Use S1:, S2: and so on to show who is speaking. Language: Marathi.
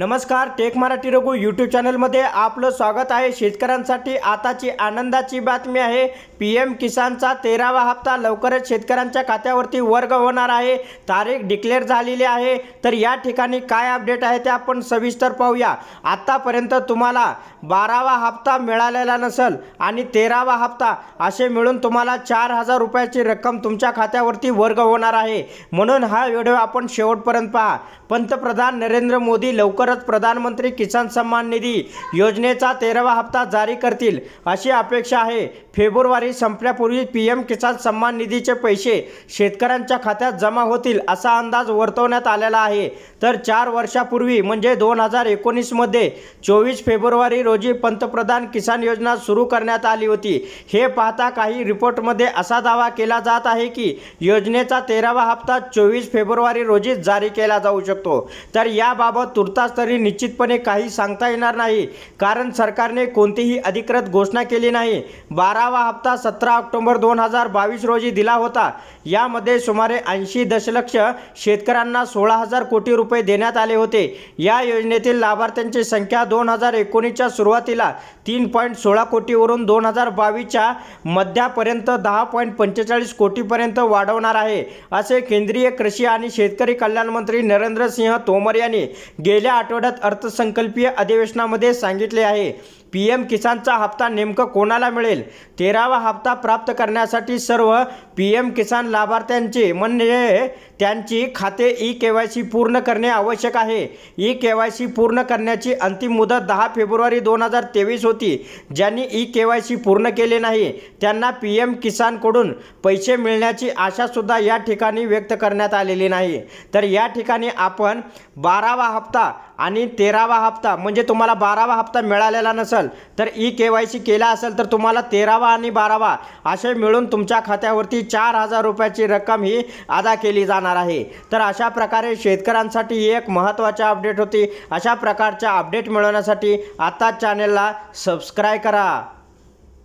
S1: नमस्कार टेक मराठी रघु यूट्यूब चॅनलमध्ये आपलं स्वागत आहे शेतकऱ्यांसाठी आताची आनंदाची बातमी आहे पी एम किसानचा तेरावा हप्ता लवकरच शेतकऱ्यांच्या खात्यावरती वर्ग होणार आहे तारीख डिक्लेअर झालेली आहे तर या ठिकाणी काय अपडेट आहे ते आपण सविस्तर पाहूया आत्तापर्यंत तुम्हाला बारावा हप्ता मिळालेला नसेल आणि तेरावा हप्ता असे मिळून तुम्हाला चार हजार रुपयाची रक्कम तुमच्या खात्यावरती वर्ग होणार आहे म्हणून हा व्हिडिओ आपण शेवटपर्यंत पहा पंतप्रधान नरेंद्र मोदी लवकर लवकरच प्रधानमंत्री किसान सन्मान निधी योजनेचा तेरावा हप्ता जारी करतील अशी अपेक्षा आहे फेब्रुवारी संपण्यापूर्वी पी एम किसान सन्मान निधीचे पैसे शेतकऱ्यांच्या खात्यात जमा होतील असा अंदाज वर्तवण्यात आलेला आहे तर चार वर्षापूर्वी म्हणजे दोन हजार एकोणीसमध्ये चोवीस फेब्रुवारी रोजी पंतप्रधान किसान योजना सुरू करण्यात आली होती हे पाहता काही रिपोर्टमध्ये असा दावा केला जात आहे की योजनेचा तेरावा हप्ता चोवीस फेब्रुवारी रोजी जारी केला जाऊ शकतो तर याबाबत तुर्तास तरी निश्चितपणे काही सांगता येणार नाही कारण सरकारने कोणतीही अधिकृत घोषणा केली नाही बारावा हप्ता सतरा ऑक्टोबर दोन हजार बावीस रोजी दिला होता यामध्ये सुमारे ऐंशी दशलक्ष शेतकऱ्यांना सोळा हजार कोटी रुपये देण्यात आले होते या योजनेतील लाभार्थ्यांची संख्या दोन हजार एकोणीसच्या सुरुवातीला तीन पॉईंट सोळा कोटीवरून दोन हजार बावीसच्या मध्यापर्यंत दहा पॉईंट पंचेचाळीस कोटीपर्यंत वाढवणार आहे असे केंद्रीय कृषी आणि शेतकरी कल्याण मंत्री नरेंद्र सिंह तोमर यांनी गेल्या आठवड्यात अर्थसंकल्पीय अधिवेशनामध्ये सांगितले आहे पी एम किसानचा हप्ता नेमकं कोणाला मिळेल तेरावा हप्ता प्राप्त करण्यासाठी सर्व पी एम किसान लाभार्थ्यांचे म्हणजे त्यांची खाते ई के वाय सी पूर्ण करणे आवश्यक आहे ई के वाय सी पूर्ण करण्याची अंतिम मुदत दहा फेब्रुवारी दोन हजार तेवीस होती ज्यांनी ई के वाय सी पूर्ण केले नाही त्यांना पी एम किसानकडून पैसे मिळण्याची आशासुद्धा या ठिकाणी व्यक्त करण्यात आलेली नाही तर या ठिकाणी आपण बारावा हप्ता आणि तेरावा हप्ता म्हणजे तुम्हाला बारावा हप्ता मिळालेला नसेल तर ई के वाय सी केला असेल तर तुम्हाला तेरावा आणि बारावा असे मिळून तुमच्या खात्यावरती चार हजार रुपयाची रक्कम ही अदा केली जाणार आहे तर अशा प्रकारे शेतकऱ्यांसाठी एक महत्त्वाची अपडेट होती अशा प्रकारच्या अपडेट मिळवण्यासाठी आता चॅनेलला सबस्क्राईब करा